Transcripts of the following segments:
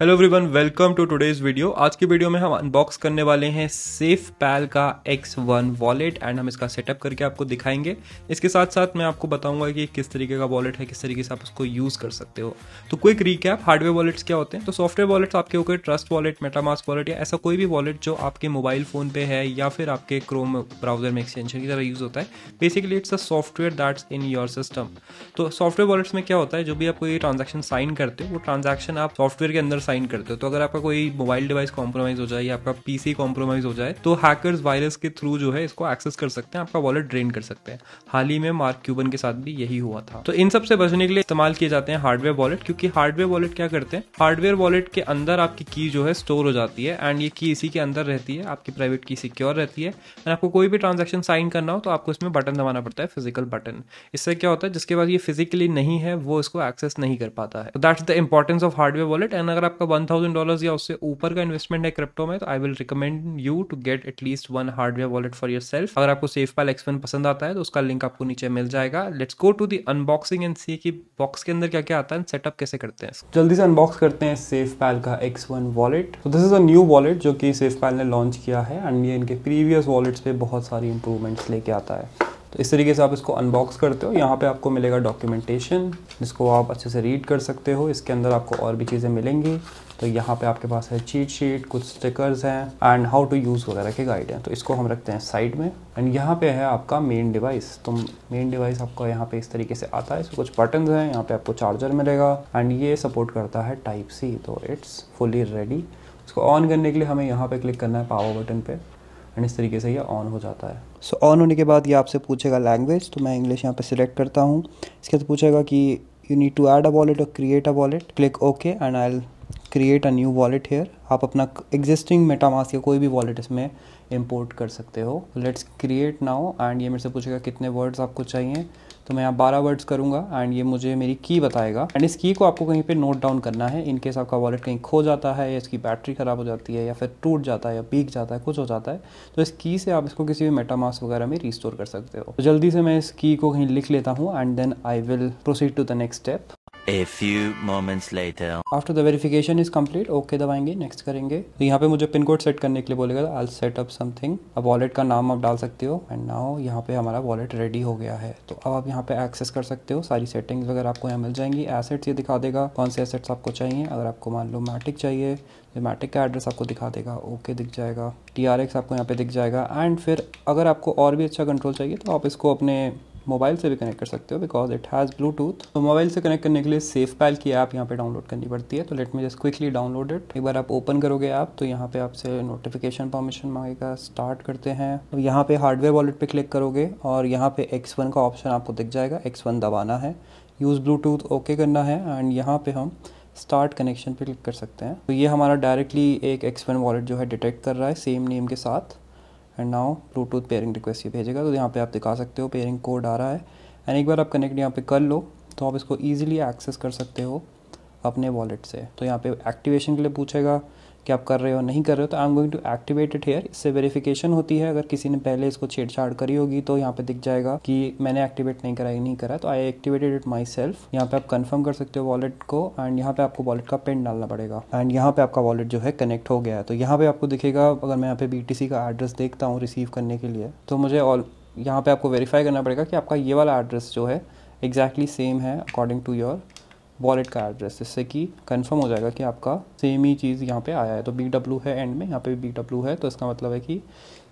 Hello everyone welcome to today's video आज की video में हम अनबॉक्स करने वाले हैं सेफ पैल का एक्स वन वॉलेट एंड हम इसका सेटअप करके आपको दिखाएंगे इसके साथ साथ मैं आपको बताऊंगा कि किस तरीके का वॉलेट है किस तरीके से आप उसको यूज़ कर सकते हो तो क्विक रिकैप हार्डवेयर वॉलेट्स क्या होते हैं तो सॉफ्टवेयर वॉलेट्स आपके हो गए ट्रस्ट वॉलेट मेटामास वॉलेट या ऐसा कोई भी वॉलेट जो आपके मोबाइल फ़ोन पे है या फिर आपके क्रोम ब्राउजर में एक्सटेंशन की तरह यूज़ होता है basically it's a software that's in your system तो सॉफ्टवेयर वॉलेट्स में क्या होता है जो भी आप कोई ट्रांजेक्शन साइन करते हो वो ट्रांजेक्शन आप सॉफ्टवेयर के अंदर साइन करते हो तो अगर आपका कोई मोबाइल डिवाइस कॉम्प्रोमाइज हो जाए या आपका पीसी कॉम्प्रोमाइज हो जाए तो हैकर्स वायरस के थ्रू जो है इसको एक्सेस कर सकते हैं आपका वॉलेट ड्रेन कर सकते हैं हाल ही में मार्क क्यूबन के साथ भी यही हुआ था तो इन सबसे बचने के लिए इस्तेमाल किए जाते हैं हार्डवेयर वॉलेट क्योंकि हार्डवेयर वॉलेट क्या करते हैं हार्डवेयर वॉलेट के अंदर आपकी की जो है स्टोर हो जाती है एंड ये की इसी के अंदर रहती है आपकी प्राइवेट की सिक्योर रहती है एंड आपको कोई भी ट्रांजेक्शन साइन करना हो तो आपको इसमें बटन दबाना पड़ता है फिजिकल बटन इससे क्या होता है जिसके पास ये फिजिकली नहीं है वो इसको एक्सेस नहीं कर पाता है that's the importance of hardware wallet and अगर आप आपका वन थाउजेंड डॉलर या उससे ऊपर का इन्वेस्टमेंट है क्रिप्टो में तो I will recommend you to get at least one hardware wallet for yourself अगर आपको सेफ पाल एक्सपेन पसंद आता है तो उसका लिंक आपको नीचे मिल जाएगा let's go to the unboxing and see की बॉक्स के अंदर क्या क्या आता है सेटअप कैसे करते हैं जल्दी से अनबॉक्स करते हैं सेफ पैल का एक्स वन वॉलेट तो this is a new wallet जो कि सेफ पैल ने लॉन्च किया है एंड ये इनके प्रीवियस वॉलेट्स पे बहुत सारी इंप्रूवमेंट्स लेके आता है तो इस तरीके से आप इसको अनबॉक्स करते हो यहाँ पे आपको मिलेगा डॉक्यूमेंटेशन जिसको आप अच्छे से रीड कर सकते हो इसके अंदर आपको और भी चीज़ें मिलेंगी तो यहाँ पे आपके पास है चीट शीट कुछ स्टिकर्स हैं एंड हाउ टू यूज़ वगैरह के गाइड हैं तो इसको हम रखते हैं साइड में एंड यहाँ पे है आपका मेन डिवाइस तो मेन डिवाइस आपका यहाँ पे इस तरीके से आता है इसमें कुछ बटन हैं यहाँ पे आपको चार्जर मिलेगा एंड ये सपोर्ट करता है टाइप सी तो इट्स फुली रेडी इसको ऑन करने के लिए हमें यहाँ पे क्लिक करना है पावर बटन पर एंड इस तरीके से ये ऑन हो जाता है सो so, ऑन होने के बाद ये आपसे पूछेगा लैंग्वेज तो मैं इंग्लिश यहाँ पे सिलेक्ट करता हूँ इसके बाद तो पूछेगा कि you need to add a wallet और create a wallet click okay and I create a new wallet here आप अपना एग्जिस्टिंग मेटामास या कोई भी वॉलेट इसमें इम्पोर्ट कर सकते हो लेट्स क्रिएट नाउ एंड ये मेरे से पूछेगा कितने वर्ड्स आपको चाहिए तो मैं यहाँ बारह वर्ड्स करूँगा एंड ये मुझे मेरी की बताएगा एंड इस की को आपको कहीं पे नोट डाउन करना है इन केस आपका वॉलेट कहीं खो जाता है या इसकी बैटरी ख़राब हो जाती है या फिर टूट जाता है या पीक जाता है कुछ हो जाता है तो इस की से आप इसको किसी भी मेटामास वगैरह में रिस्टोर कर सकते हो तो जल्दी से मैं इस की को कहीं लिख लेता हूँ and then I will proceed to the next step A few moments later. After the verification is complete, OK दबाएंगे next करेंगे तो यहाँ पे मुझे पिन कोड सेट करने के लिए बोलेगा तो आई सेट अप समथिंग अब वॉलेट का नाम आप डाल सकते हो एंड नाउ यहाँ पे हमारा वॉलेट रेडी हो गया है तो अब आप यहाँ पे एक्सेस कर सकते हो सारी सेटिंग्स वगैरह आपको यहाँ मिल जाएंगी एसेट्स ये दिखा देगा कौन से एसेट्स आपको चाहिए अगर आपको मान लो मैटिक चाहिए तो मैटिक का एड्रेस आपको दिखा देगा ओके okay दिख जाएगा टी आपको यहाँ पे दिख जाएगा एंड फिर अगर आपको और भी अच्छा कंट्रोल चाहिए तो आप इसको अपने मोबाइल से भी कनेक्ट कर सकते हो बिकॉज इट हैज़ ब्लूटूथ तो मोबाइल से कनेक्ट करने के लिए सेफ पैल की ऐप यहाँ पे डाउनलोड करनी पड़ती है तो let me just quickly download it एक बार आप ओपन करोगे ऐप तो यहाँ पे आपसे नोटिफिकेशन परमिशन मांगेगा स्टार्ट करते हैं तो यहाँ पे हार्डवेयर वॉलेट पे क्लिक करोगे और यहाँ पे एक्स वन का ऑप्शन आपको दिख जाएगा एक्स वन दबाना है यूज़ ब्लूटूथ ओके करना है एंड यहाँ पे हम स्टार्ट कनेक्शन पे क्लिक कर सकते हैं तो ये हमारा डायरेक्टली एक वन वॉलेट जो है डिटेक्ट कर रहा है सेम नेम के साथ and now bluetooth pairing request ये भेजेगा तो यहाँ पे आप दिखा सकते हो पेयरिंग कोड आ रहा है एंड एक बार आप कनेक्ट यहाँ पे कर लो तो आप इसको ईजिली एक्सेस कर सकते हो अपने वॉलेट से तो यहाँ पे एक्टिवेशन के लिए पूछेगा कि आप कर रहे हो नहीं कर रहे हो तो I am going to activate it here इससे वेरिफिकेशन होती है अगर किसी ने पहले इसको छेड़छाड़ करी होगी तो यहाँ पे दिख जाएगा कि मैंने एक्टिवेट नहीं करा नहीं करा तो I activated it myself यहाँ पे आप कन्फर्म कर सकते हो वॉलेट को एंड यहाँ पे आपको वॉलेट का पिन डालना पड़ेगा एंड यहाँ पे आपका वॉलेट जो है कनेक्ट हो गया है तो यहाँ पे आपको दिखेगा अगर मैं यहाँ पे बी का एड्रेस देखता हूँ रिसीव करने के लिए तो मुझे ऑल यहाँ पे आपको वेरीफाई करना पड़ेगा कि आपका ये वाला एड्रेस जो है एग्जैक्टली exactly सेम है अकॉर्डिंग टू योर वॉलेट का एड्रेस जिससे कि कंफर्म हो जाएगा कि आपका सेम ही चीज़ यहाँ पे आया है तो बी डब्ल्यू है एंड में यहाँ पे बी डब्ल्यू है तो इसका मतलब है कि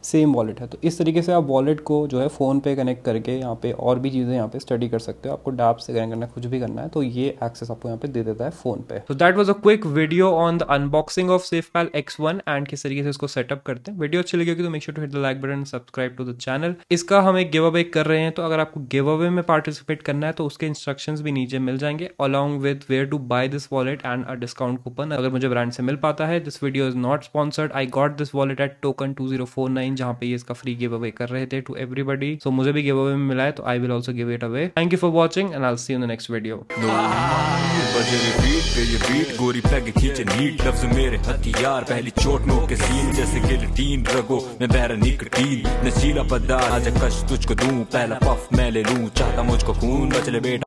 सेम वॉलेट है तो इस तरीके से आप वॉलेट को जो है फ़ोन पे कनेक्ट करके यहाँ पे और भी चीज़ें यहाँ पे स्टडी कर सकते हो आपको डाप से कनेक्ट करना कुछ भी करना है तो ये एक्सेस आपको यहाँ पे दे देता है फ़ोन पे तो that was a quick video on the unboxing of SafePal X one and किस तरीके से इसको सेटअप करते हैं वीडियो अच्छी लगी तो make sure to hit the like button subscribe to the channel इसका हम एक गिव अवे कर रहे हैं तो अगर आपको गिव अवे में पार्टिसिपेट करना है तो उसके इंस्ट्रक्शन भी नीचे मिल जाएंगे along with where to buy this wallet and a discount coupon अगर मुझे ब्रांड से मिल पाता है this video is not sponsored I got this wallet at token two zero four nine online जहां पे ये इसका फ्री गिव अवे कर रहे थे टू एवरीबडी सो मुझे भी गिव अवे मिला है तो I will also give it away thank you for watching and I see in the next video पहली चोट नो के सीन जैसे गिलटीन रगो मैं बहरा निकटीन नशीला पदार्थ आज कश तुझको दूं पहला पफ मैं ले लूं चाहता मुझको खून बचले बेटा